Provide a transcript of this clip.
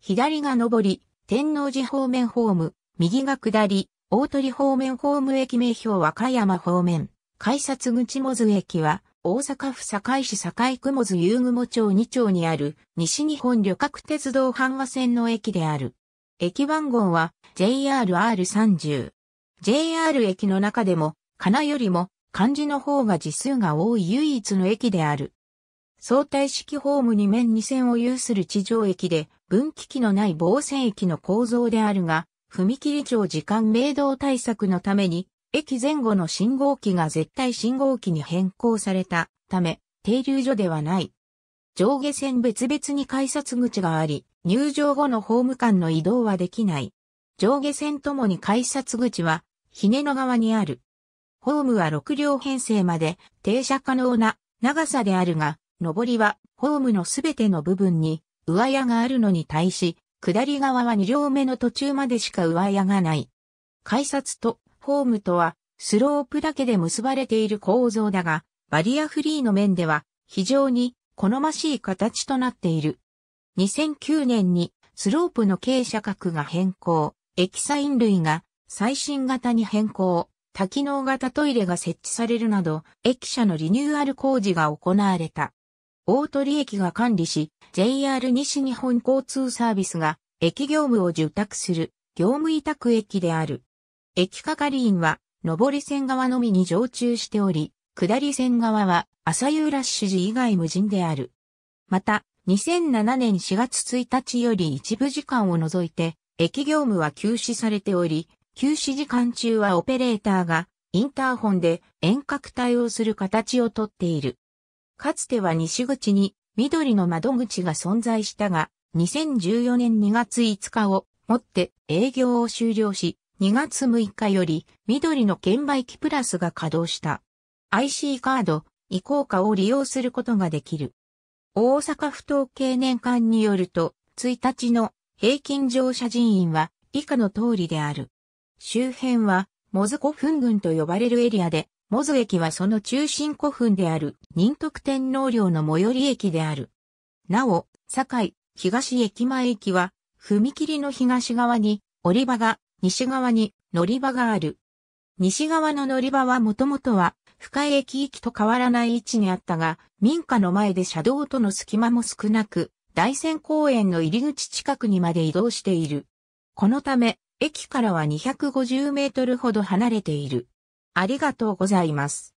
左が上り、天王寺方面ホーム、右が下り、大鳥方面ホーム駅名標和歌山方面、改札口もず駅は、大阪府堺市堺区もず遊雲町2町にある、西日本旅客鉄道阪和線の駅である。駅番号は JRR30。JR 駅の中でも、かなよりも、漢字の方が字数が多い唯一の駅である。相対式ホーム2面2線を有する地上駅で、分岐器のない防線駅の構造であるが、踏切上時間明動対策のために、駅前後の信号機が絶対信号機に変更されたため、停留所ではない。上下線別々に改札口があり、入場後のホーム間の移動はできない。上下線ともに改札口は、ひねの側にある。ホームは6両編成まで停車可能な長さであるが、上りはホームのすべての部分に上屋があるのに対し、下り側は2両目の途中までしか上屋がない。改札とホームとはスロープだけで結ばれている構造だが、バリアフリーの面では非常に好ましい形となっている。2009年にスロープの傾斜角が変更、液サイン類が最新型に変更、多機能型トイレが設置されるなど、駅舎のリニューアル工事が行われた。大鳥駅が管理し、JR 西日本交通サービスが駅業務を受託する業務委託駅である。駅係員は上り線側のみに常駐しており、下り線側は朝夕ラッシュ時以外無人である。また、2007年4月1日より一部時間を除いて、駅業務は休止されており、休止時間中はオペレーターがインターホンで遠隔対応する形をとっている。かつては西口に緑の窓口が存在したが、2014年2月5日をもって営業を終了し、2月6日より緑の券売機プラスが稼働した。IC カード、移行化を利用することができる。大阪府統計年間によると、1日の平均乗車人員は以下の通りである。周辺は、モズコフン群と呼ばれるエリアで、モズ駅はその中心古墳である仁徳天皇陵の最寄り駅である。なお、堺、東駅前駅は、踏切の東側に、折り場が、西側に、乗り場がある。西側の乗り場はもともとは、深い駅行きと変わらない位置にあったが、民家の前で車道との隙間も少なく、大仙公園の入り口近くにまで移動している。このため、駅からは250メートルほど離れている。ありがとうございます。